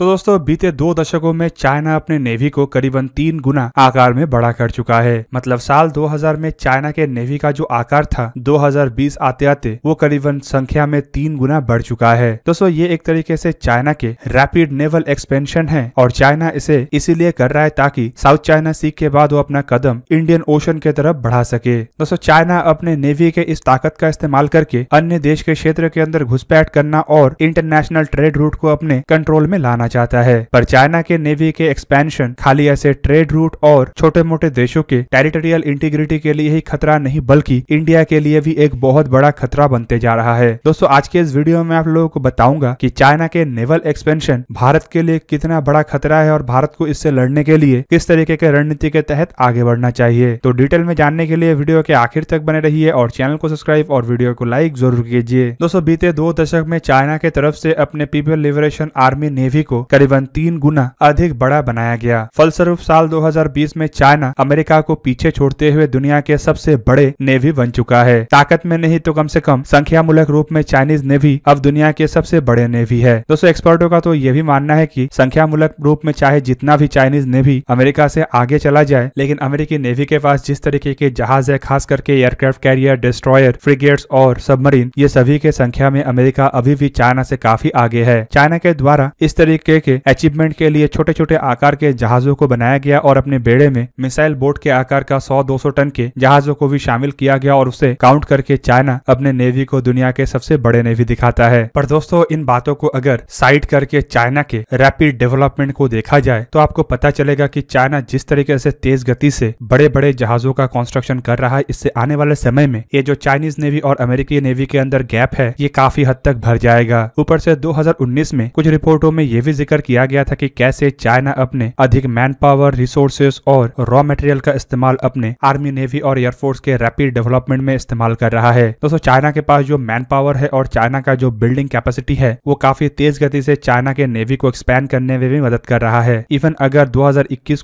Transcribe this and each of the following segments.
तो दोस्तों बीते दो दशकों में चाइना अपने नेवी को करीबन तीन गुना आकार में बड़ा कर चुका है मतलब साल 2000 में चाइना के नेवी का जो आकार था 2020 आते आते वो करीबन संख्या में तीन गुना बढ़ चुका है दोस्तों ये एक तरीके से चाइना के रैपिड नेवल एक्सपेंशन है और चाइना इसे इसीलिए कर रहा है ताकि साउथ चाइना सी के बाद वो अपना कदम इंडियन ओशन के तरफ बढ़ा सके दोस्तों चाइना अपने नेवी के इस ताकत का इस्तेमाल करके अन्य देश के क्षेत्र के अंदर घुसपैठ करना और इंटरनेशनल ट्रेड रूट को अपने कंट्रोल में लाना चाहता है पर चाइना के नेवी के एक्सपेंशन खाली ऐसे ट्रेड रूट और छोटे मोटे देशों के टेरिटोरियल इंटीग्रिटी के लिए ही खतरा नहीं बल्कि इंडिया के लिए भी एक बहुत बड़ा खतरा बनते जा रहा है दोस्तों आज के इस वीडियो में आप लोगों को बताऊंगा की चाइना के नेवल एक्सपेंशन भारत के लिए कितना बड़ा खतरा है और भारत को इससे लड़ने के लिए किस तरीके के रणनीति के तहत आगे बढ़ना चाहिए तो डिटेल में जानने के लिए वीडियो के आखिर तक बने रही और चैनल को सब्सक्राइब और वीडियो को लाइक जरूर कीजिए दोस्तों बीते दो दशक में चाइना के तरफ से अपने पीपल लिबरेशन आर्मी नेवी को करीबन तीन गुना अधिक बड़ा बनाया गया फलस्वरूप साल 2020 में चाइना अमेरिका को पीछे छोड़ते हुए दुनिया के सबसे बड़े नेवी बन चुका है ताकत में नहीं तो कम से कम संख्या मूलक रूप में चाइनीज नेवी अब दुनिया के सबसे बड़े नेवी है दोस्तों एक्सपर्टो का तो ये भी मानना है की संख्या मूलक रूप में चाहे जितना भी चाइनीज नेवी अमेरिका से आगे चला जाए लेकिन अमेरिकी नेवी के पास जिस तरीके के जहाज है खास करके एयरक्राफ्ट कैरियर डिस्ट्रॉयर फ्रिगेट्स और सबमरीन ये सभी के संख्या में अमेरिका अभी भी चाइना से काफी आगे है चाइना के द्वारा इस तरीके तरीके के अचीवमेंट के लिए छोटे छोटे आकार के जहाजों को बनाया गया और अपने बेड़े में मिसाइल बोट के आकार का 100-200 टन के जहाजों को भी शामिल किया गया और उसे काउंट करके चाइना अपने नेवी को दुनिया के सबसे बड़े नेवी दिखाता है पर दोस्तों इन बातों को अगर साइड करके चाइना के रैपिड डेवलपमेंट को देखा जाए तो आपको पता चलेगा की चाइना जिस तरीके से तेज गति से बड़े बड़े जहाजों का कंस्ट्रक्शन कर रहा है इससे आने वाले समय में ये जो चाइनीज नेवी और अमेरिकी नेवी के अंदर गैप है ये काफी हद तक भर जाएगा ऊपर से 2019 में कुछ रिपोर्टों में ये भी भी जिक्र किया गया था कि कैसे चाइना अपने अधिक मैन पावर रिसोर्सेज और रॉ मटेरियल का इस्तेमाल अपने आर्मी नेवी और एयरफोर्स के रैपिड डेवलपमेंट में इस्तेमाल कर रहा है दोस्तों चाइना के पास जो मैन पावर है और चाइना का जो बिल्डिंग कैपेसिटी है वो काफी तेज गति से चाइना के नेवी को एक्सपैंड करने में भी मदद कर रहा है इवन अगर दो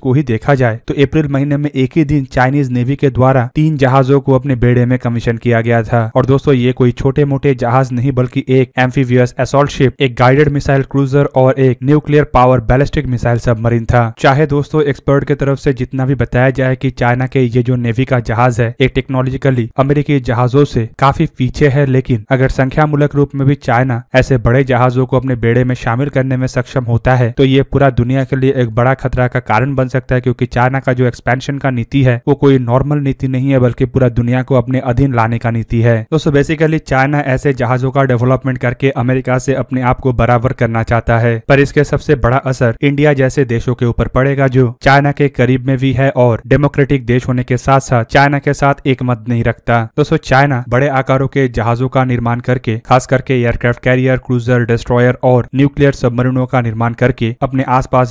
को ही देखा जाए तो अप्रैल महीने में एक ही दिन चाइनीज नेवी के द्वारा तीन जहाजों को अपने बेड़े में कमीशन किया गया था और दोस्तों ये कोई छोटे मोटे जहाज नहीं बल्कि एक एम्फीवियस असोल्ट शिप एक गाइडेड मिसाइल क्रूजर और एक एक nuclear power ballistic missile submarine था चाहे दोस्तों एक्सपर्ट की तरफ से जितना भी बताया जाए कि चाइना के ये जो नेवी का जहाज है एक टेक्नोलॉजिकली अमेरिकी जहाजों से काफी पीछे है लेकिन अगर संख्या मूलक रूप में भी चाइना ऐसे बड़े जहाजों को अपने बेड़े में शामिल करने में सक्षम होता है तो ये पूरा दुनिया के लिए एक बड़ा खतरा का कारण बन सकता है क्योंकि चाइना का जो एक्सपेंशन का नीति है वो कोई नॉर्मल नीति नहीं है बल्कि पूरा दुनिया को अपने अधीन लाने का नीति है दोस्तों बेसिकली चाइना ऐसे जहाजों का डेवलपमेंट करके अमेरिका से अपने आप को बराबर करना चाहता है पर इसके सबसे बड़ा असर इंडिया जैसे देशों के ऊपर पड़ेगा जो चाइना के करीब में भी है और डेमोक्रेटिक देश होने के साथ साथ चाइना के साथ एक मत नहीं रखता दोस्तों चाइना बड़े आकारों के जहाजों का निर्माण करके खास करके एयरक्राफ्ट कैरियर क्रूजर डिस्ट्रॉयर और न्यूक्लियर सबमरीनों का निर्माण करके अपने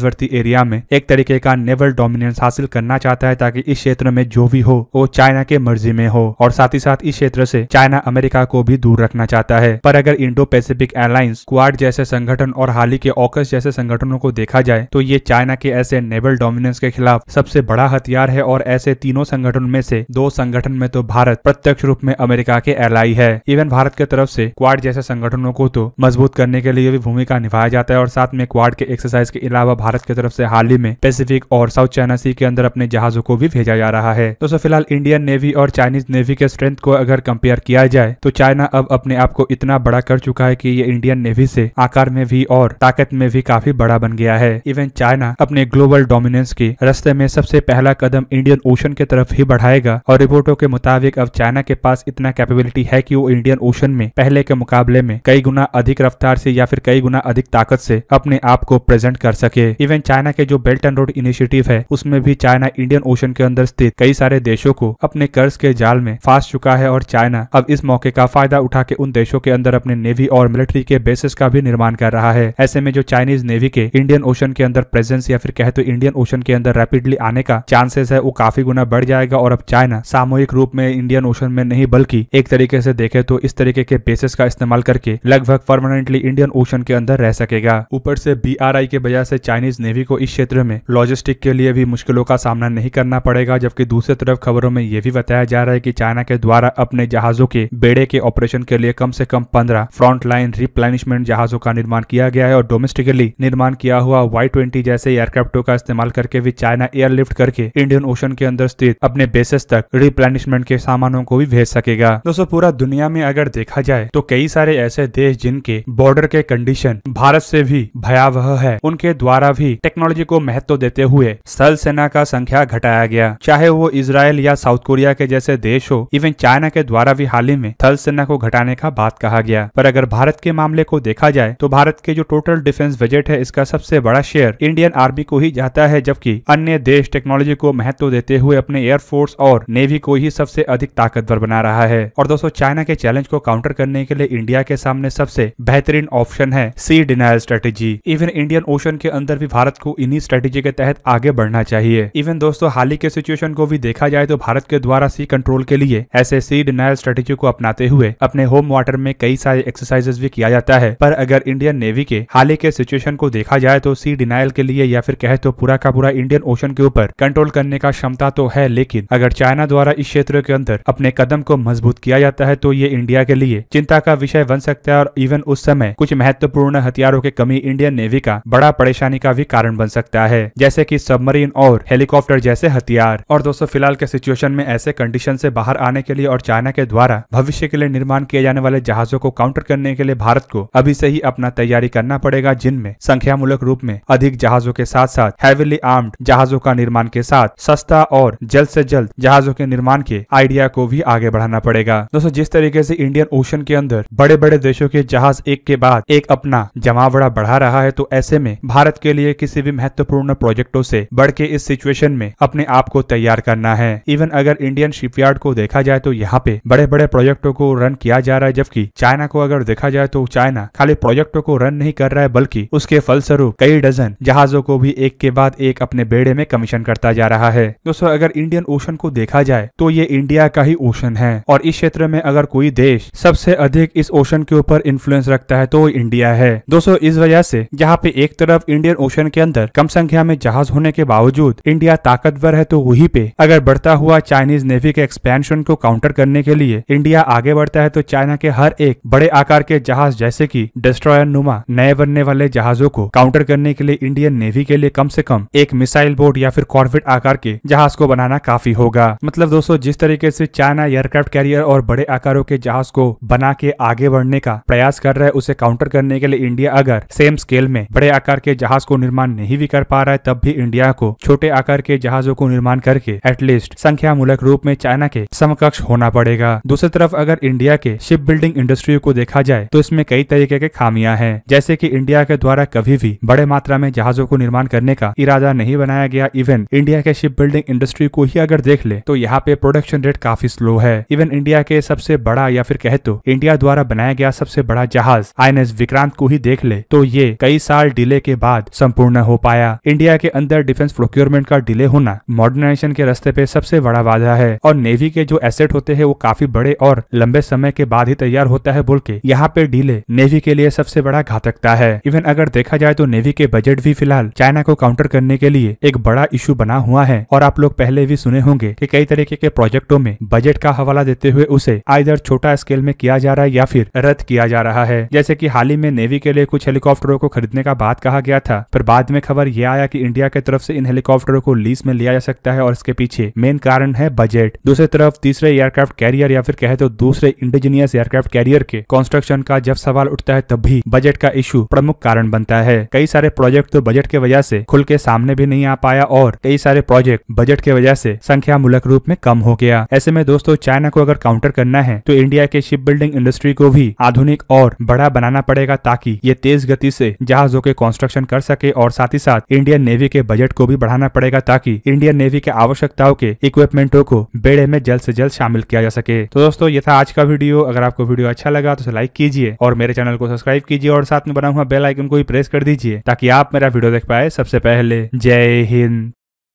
वर्ती एरिया में एक तरीके का नेवल डोमिनेंस हासिल करना चाहता है ताकि इस क्षेत्र में जो भी हो वो चाइना के मर्जी में हो और साथ ही साथ इस क्षेत्र से चाइना अमेरिका को भी दूर रखना चाहता है पर अगर इंडो पैसिफिक एयरलाइंस क्वाड जैसे संगठन और हाल ही के ऑकस एस जैसे संगठनों को देखा जाए तो ये चाइना के ऐसे नेवल डोमिनेंस के खिलाफ सबसे बड़ा हथियार है और ऐसे तीनों संगठन में से दो संगठन में तो भारत प्रत्यक्ष रूप में अमेरिका के एलाई है इवन भारत के तरफ से क्वाड जैसे संगठनों को तो मजबूत करने के लिए भी भूमिका निभाया जाता है और साथ में क्वाड के एक्सरसाइज के अलावा भारत की तरफ से हाल ही में पैसिफिक और साउथ चाइना सी के अंदर अपने जहाजों को भी भेजा जा रहा है तो फिलहाल इंडियन नेवी और चाइनीज नेवी के स्ट्रेंथ को अगर कंपेयर किया जाए तो चाइना अब अपने आप को इतना बड़ा कर चुका है की ये इंडियन नेवी से आकार में भी और ताकत में भी भी काफी बड़ा बन गया है इवन चाइना अपने ग्लोबल डोमिनेंस के रस्ते में सबसे पहला कदम इंडियन ओशन के तरफ ही बढ़ाएगा और रिपोर्टों के मुताबिक अब चाइना के पास इतना कैपेबिलिटी है की वो इंडियन ओशन में पहले के मुकाबले में कई गुना अधिक रफ्तार से या फिर कई गुना अधिक ताकत से अपने आप को प्रेजेंट कर सके इवन चाइना के जो बेल्ट एंड रोड इनिशिएटिव है उसमें भी चाइना इंडियन ओशन के अंदर स्थित कई सारे देशों को अपने कर्ज के जाल में फांस चुका है और चाइना अब इस मौके का फायदा उठा के उन देशों के अंदर अपने नेवी और मिलिट्री के बेसिस का भी निर्माण कर रहा है ऐसे में जो चाइना चाइनीज नेवी के इंडियन ओशन के अंदर प्रेजेंस या फिर कहे तो इंडियन ओशन के अंदर रैपिडली आने का चांसेस है वो काफी गुना बढ़ जाएगा और अब चाइना सामूहिक रूप में इंडियन ओशन में नहीं बल्कि एक तरीके से देखे तो इस तरीके के बेसिस का इस्तेमाल करके लगभग परमानेंटली इंडियन ओशन के अंदर रह सकेगा ऊपर से बी के वजह से चाइनीज नेवी को इस क्षेत्र में लॉजिस्टिक के लिए भी मुश्किलों का सामना नहीं करना पड़ेगा जबकि दूसरी तरफ खबरों में यह भी बताया जा रहा है कि चाइना के द्वारा अपने जहाजों के बेड़े के ऑपरेशन के लिए कम से कम पंद्रह फ्रंट लाइन रिप्लेनिशमेंट जहाजों का निर्माण किया गया है और डोमेस्टिक रिसेंटली निर्माण किया हुआ वाई ट्वेंटी जैसे एयरक्राफ्टों का इस्तेमाल करके भी चाइना एयरलिफ्ट करके इंडियन ओशन के अंदर स्थित अपने बेसिस तक रिप्लेनिशमेंट के सामानों को भी भेज सकेगा दोस्तों पूरा दुनिया में अगर देखा जाए तो कई सारे ऐसे देश जिनके बॉर्डर के कंडीशन भारत से भी भयावह है उनके द्वारा भी टेक्नोलॉजी को महत्व देते हुए स्थल सेना का संख्या घटाया गया चाहे वो इसराइल या साउथ कोरिया के जैसे देश हो इवन चाइना के द्वारा भी हाल ही में थल सेना को घटाने का बात कहा गया पर अगर भारत के मामले को देखा जाए तो भारत के जो टोटल डिफेंस डिफेंस बजट है इसका सबसे बड़ा शेयर इंडियन आर्मी को ही जाता है जबकि अन्य देश टेक्नोलॉजी को महत्व देते हुए अपने एयरफोर्स और नेवी को ही सबसे अधिक ताकतवर बना रहा है और दोस्तों चाइना के चैलेंज को काउंटर करने के लिए इंडिया के सामने सबसे बेहतरीन ऑप्शन है sea denial strategy even Indian ocean के अंदर भी भारत को इन्हीं स्ट्रेटेजी के तहत आगे बढ़ना चाहिए इवन दोस्तों हाल ही के सिचुएशन को भी देखा जाए तो भारत के द्वारा सी कंट्रोल के लिए ऐसे सी डिनाइल स्ट्रेटेजी को अपनाते हुए अपने होम वाटर में कई सारे एक्सरसाइजेस भी किया जाता है पर अगर इंडियन नेवी के हाल ही के सिचुएशन को देखा जाए तो सी डिनाइल के लिए या फिर कहे तो पूरा का पूरा इंडियन ओशन के ऊपर कंट्रोल करने का क्षमता तो है लेकिन अगर चाइना द्वारा इस क्षेत्र के अंदर अपने कदम को मजबूत किया जाता है तो ये इंडिया के लिए चिंता का विषय बन सकता है और इवन उस समय कुछ महत्वपूर्ण हथियारों की कमी इंडियन नेवी का बड़ा परेशानी का भी कारण बन सकता है जैसे की सबमरीन और हेलीकॉप्टर जैसे हथियार और दोस्तों फिलहाल के सिचुएशन में ऐसे कंडीशन से बाहर आने के लिए और चाइना के द्वारा भविष्य के लिए निर्माण किए जाने वाले जहाजों को काउंटर करने के लिए भारत को अभी से ही अपना तैयारी करना पड़ेगा जिन में संख्यामूलक रूप में अधिक जहाजों के साथ साथ हैविली आर्म्ड जहाजों का निर्माण के साथ सस्ता और जल्द से जल्द जहाजों के निर्माण के आइडिया को भी आगे बढ़ाना पड़ेगा दोस्तों जिस तरीके से इंडियन ओशन के अंदर बड़े बड़े देशों के जहाज एक के बाद एक अपना जमावड़ा बढ़ा रहा है तो ऐसे में भारत के लिए किसी भी महत्वपूर्ण प्रोजेक्टों से बढ़ के इस सिचुएशन में अपने आप को तैयार करना है इवन अगर इंडियन शिपयार्ड को देखा जाए तो यहाँ पे बड़े बड़े प्रोजेक्टों को रन किया जा रहा है जबकि चाइना को अगर देखा जाए तो चाइना खाली प्रोजेक्टों को रन नहीं कर रहा है बल्कि उसके फलस्वरूप कई डजन जहाजों को भी एक के बाद एक अपने बेड़े में कमीशन करता जा रहा है दोस्तों अगर इंडियन ओशन को देखा जाए तो ये इंडिया का ही ओशन है और इस क्षेत्र में अगर कोई देश सबसे अधिक इस ओशन के ऊपर इन्फ्लुएंस रखता है तो इंडिया है दोस्तों इस वजह से यहाँ पे एक तरफ इंडियन ओशन के अंदर कम संख्या में जहाज होने के बावजूद इंडिया ताकतवर है तो वही पे अगर बढ़ता हुआ चाइनीज नेवी के एक्सपेंशन को काउंटर करने के लिए इंडिया आगे बढ़ता है तो चाइना के हर एक बड़े आकार के जहाज जैसे की डिस्ट्रॉयर नुमा नए बनने वाले जहाजों को काउंटर करने के लिए इंडियन नेवी के लिए कम से कम एक मिसाइल बोट या फिर कॉर्वेट आकार के जहाज को बनाना काफी होगा मतलब दोस्तों जिस तरीके से चाइना एयरक्राफ्ट कैरियर और बड़े आकारों के जहाज को बना के आगे बढ़ने का प्रयास कर रहा है उसे काउंटर करने के लिए इंडिया अगर सेम स्केल में बड़े आकार के जहाज को निर्माण नहीं भी कर पा रहा है तब भी इंडिया को छोटे आकार के जहाजों को निर्माण करके एटलीस्ट संख्या मूलक रूप में चाइना के समकक्ष होना पड़ेगा दूसरी तरफ अगर इंडिया के शिप बिल्डिंग इंडस्ट्री को देखा जाए तो इसमें कई तरीके के खामियां हैं जैसे कि इंडिया के द्वारा कभी भी बड़े मात्रा में जहाजों को निर्माण करने का इरादा नहीं बनाया गया इवन इंडिया के शिप बिल्डिंग इंडस्ट्री को ही अगर देख ले तो यहाँ पे प्रोडक्शन रेट काफी स्लो है इवन इंडिया के सबसे बड़ा या फिर कहे तो इंडिया द्वारा बनाया गया सबसे बड़ा जहाज आई विक्रांत को ही देख ले तो ये कई साल डिले के बाद संपूर्ण हो पाया इंडिया के अंदर डिफेंस प्रोक्योरमेंट का डिले होना मॉडर्नाइजेशन के रास्ते पे सबसे बड़ा वादा है और नेवी के जो एसेट होते हैं वो काफी बड़े और लंबे समय के बाद ही तैयार होता है बोल के यहाँ पे डिले नेवी के लिए सबसे बड़ा घातकता है इवन अगर देखा जाए तो नेवी के बजट भी फिलहाल चाइना को काउंटर करने के लिए एक बड़ा इशू बना हुआ है और आप लोग पहले भी सुने होंगे कि कई तरीके के प्रोजेक्टों में बजट का हवाला देते हुए उसे आइधर छोटा स्केल में किया जा रहा है या फिर रद्द किया जा रहा है जैसे की हाल ही में नेवी के लिए कुछ हेलीकॉप्टरों को खरीदने का बात कहा गया था पर बाद में खबर यह आया की इंडिया की तरफ से इन हेलीकॉप्टरों को लीज में लिया जा सकता है और इसके पीछे मेन कारण है बजट दूसरी तरफ तीसरे एयरक्राफ्ट कैरियर या फिर कहे तो दूसरे इंडिजीनियस एयरक्राफ्ट कैरियर के कंस्ट्रक्शन का जब सवाल उठता है तब भी बजट का इशू प्रमुख कारण कारण बनता है कई सारे प्रोजेक्ट तो बजट के वजह से खुल के सामने भी नहीं आ पाया और कई सारे प्रोजेक्ट बजट के वजह से संख्या मूलक रूप में कम हो गया ऐसे में दोस्तों चाइना को अगर काउंटर करना है तो इंडिया के शिप बिल्डिंग इंडस्ट्री को भी आधुनिक और बड़ा बनाना पड़ेगा ताकि ये तेज गति से जहाजों के कंस्ट्रक्शन कर सके और साथ ही साथ इंडियन नेवी के बजट को भी बढ़ाना पड़ेगा ताकि इंडियन नेवी के आवश्यकताओं के इक्विपमेंटों को बेड़े में जल्द ऐसी जल्द शामिल किया जा सके तो दोस्तों ये था आज का वीडियो अगर आपको वीडियो अच्छा लगा तो लाइक कीजिए और मेरे चैनल को सब्सक्राइब कीजिए और साथ में बना हुआ बेलाइक बटन को ही प्रेस कर दीजिए ताकि आप मेरा वीडियो देख पाए सबसे पहले जय हिंद